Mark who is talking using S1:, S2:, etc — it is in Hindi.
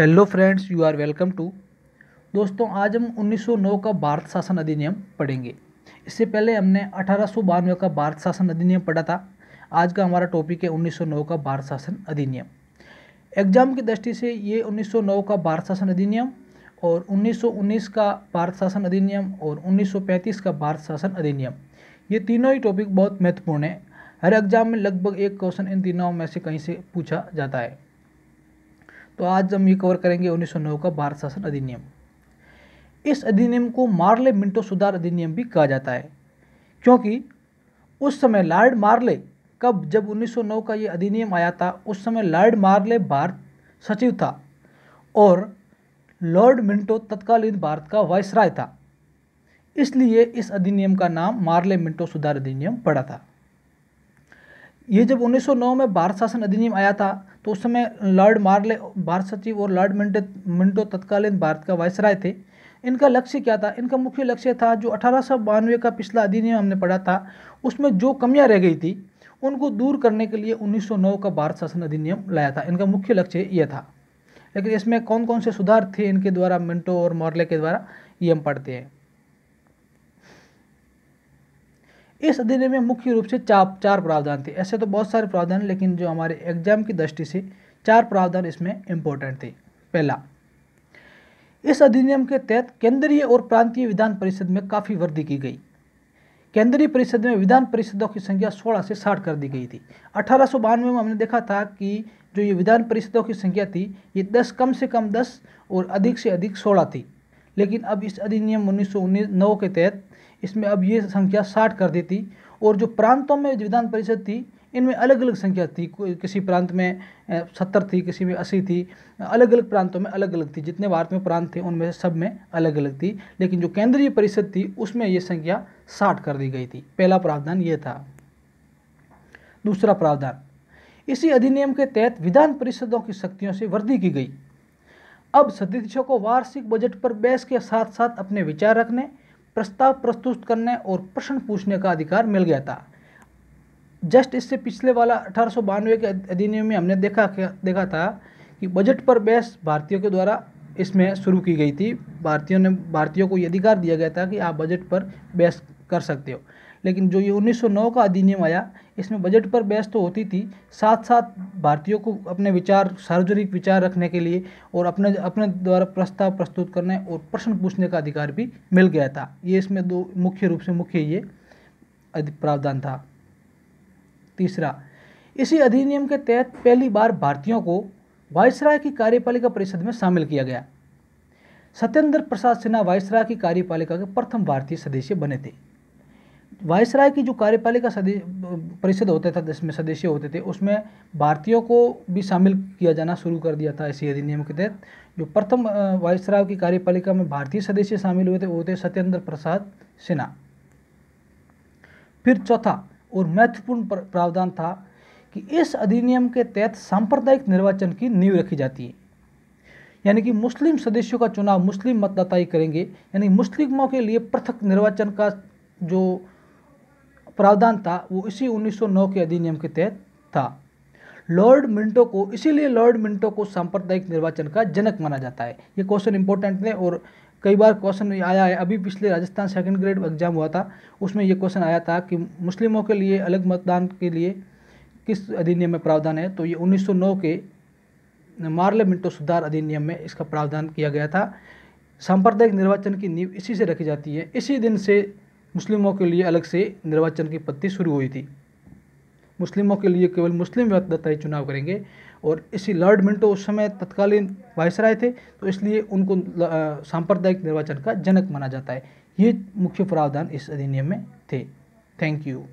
S1: hello friends you are welcome to दोस्तों आज हम 1909 का भारत शासन अधिनियम पढ़ेंगे इससे पहले हमने अठारह का भारत शासन अधिनियम पढ़ा था आज का हमारा टॉपिक है 1909 का भारत शासन अधिनियम एग्जाम की दृष्टि से ये 1909 का भारत शासन अधिनियम और 1919 का भारत शासन अधिनियम और 1935 का भारत शासन अधिनियम ये तीनों ही टॉपिक बहुत महत्वपूर्ण है हर एग्जाम में लगभग एक क्वेश्चन इन तीनों में से कहीं से पूछा जाता है तो आज हम ये कवर करेंगे उन्नीस का भारत शासन अधिनियम इस अधिनियम को मार्ले मिंटो सुधार अधिनियम भी कहा जाता है क्योंकि उस समय लॉर्ड मार्ले कब जब 1909 का ये अधिनियम आया था उस समय लॉर्ड मार्ले भारत सचिव था और लॉर्ड मिंटो तत्कालीन भारत का वायसराय था इसलिए इस अधिनियम का नाम मार्ले मिंटो सुधार अधिनियम पड़ा था ये जब 1909 में भारत शासन अधिनियम आया था तो उस समय लॉर्ड मार्ले भारत सचिव और लॉर्ड मिंटो मिंटो तत्कालीन भारत का वायसराय थे इनका लक्ष्य क्या था इनका मुख्य लक्ष्य था जो अठारह का पिछला अधिनियम हमने पढ़ा था उसमें जो कमियाँ रह गई थी उनको दूर करने के लिए 1909 का भारत शासन अधिनियम लाया था इनका मुख्य लक्ष्य यह था लेकिन इसमें कौन कौन से सुधार थे इनके द्वारा मिंटो और मॉर्ले के द्वारा ये हम पढ़ते हैं इस अधिनियम में मुख्य रूप से चार चार प्रावधान थे ऐसे तो बहुत सारे प्रावधान हैं लेकिन जो हमारे एग्जाम की दृष्टि से चार प्रावधान इसमें इम्पोर्टेंट थे पहला इस अधिनियम के तहत केंद्रीय और प्रांतीय विधान परिषद में काफ़ी वृद्धि की गई केंद्रीय परिषद में विधान परिषदों की संख्या 16 से 60 कर दी गई थी अठारह में हमने देखा था कि जो ये विधान परिषदों की संख्या थी ये 10 कम से कम 10 और अधिक से अधिक 16 थी लेकिन अब इस अधिनियम उन्नीस नौ के तहत इसमें अब ये संख्या साठ कर दी थी और जो प्रांतों में विधान परिषद थी इनमें अलग अलग संख्या थी किसी प्रांत में सत्तर थी किसी में अस्सी थी अलग अलग प्रांतों में अलग अलग थी जितने भारत में प्रांत थे उनमें सब में अलग अलग थी लेकिन जो केंद्रीय परिषद थी उसमें ये संख्या साठ कर दी गई थी पहला प्रावधान ये था दूसरा प्रावधान इसी अधिनियम के तहत विधान परिषदों की शक्तियों से वृद्धि की गई अब सदस्यों को वार्षिक बजट पर बहस के साथ साथ अपने विचार रखने प्रस्ताव प्रस्तुत करने और प्रश्न पूछने का अधिकार मिल गया था जस्ट इससे पिछले वाला अठारह के अधिनियम में हमने देखा देखा था कि बजट पर बहस भारतीयों के द्वारा इसमें शुरू की गई थी भारतीयों ने भारतीयों को यह अधिकार दिया गया था कि आप बजट पर बहस कर सकते हो लेकिन जो ये 1909 का अधिनियम आया इसमें बजट पर बहस तो होती थी साथ साथ भारतीयों को अपने विचार सार्वजनिक विचार रखने के लिए और अपने अपने द्वारा प्रस्ताव प्रस्तुत करने और प्रश्न पूछने का अधिकार भी मिल गया था ये इसमें दो मुख्य रूप से मुख्य ये प्रावधान था तीसरा इसी अधिनियम के तहत पहली बार भारतीयों को वायसराय की कार्यपालिका परिषद में शामिल किया गया सत्येंद्र प्रसाद सिन्हा वायसराय की कार्यपालिका के प्रथम भारतीय सदस्य बने थे वायसराय की जो कार्यपालिका परिषद होता था जिसमें सदस्य होते थे उसमें भारतीयों को भी शामिल किया जाना शुरू कर दिया था इसी अधिनियम के तहत जो प्रथम वायसराय की कार्यपालिका में भारतीय सदस्य शामिल हुए थे वो थे सत्येंद्र प्रसाद सिन्हा फिर चौथा और महत्वपूर्ण प्रावधान था कि इस अधिनियम के तहत सांप्रदायिक निर्वाचन की नींव रखी जाती है यानी कि मुस्लिम सदस्यों का चुनाव मुस्लिम मतदाता ही करेंगे यानी मुस्लिमों के लिए पृथक निर्वाचन का जो प्रावधान था वो इसी 1909 के अधिनियम के तहत था लॉर्ड मिंटो को इसीलिए लॉर्ड मिंटो को सांप्रदायिक निर्वाचन का जनक माना जाता है ये क्वेश्चन इंपॉर्टेंट है और कई बार क्वेश्चन आया है अभी पिछले राजस्थान सेकंड ग्रेड एग्जाम हुआ था उसमें ये क्वेश्चन आया था कि मुस्लिमों के लिए अलग मतदान के लिए किस अधिनियम में प्रावधान है तो ये 1909 के मार्ले मिंटो सुधार अधिनियम में इसका प्रावधान किया गया था सांप्रदायिक निर्वाचन की नींव इसी से रखी जाती है इसी दिन से मुस्लिमों के लिए अलग से निर्वाचन की पत्ती शुरू हुई थी मुस्लिमों के लिए केवल मुस्लिम मतदाता ही चुनाव करेंगे और इसी लॉर्ड मिंटो उस समय तत्कालीन वायसराय थे तो इसलिए उनको सांप्रदायिक निर्वाचन का जनक माना जाता है ये मुख्य प्रावधान इस अधिनियम में थे थैंक यू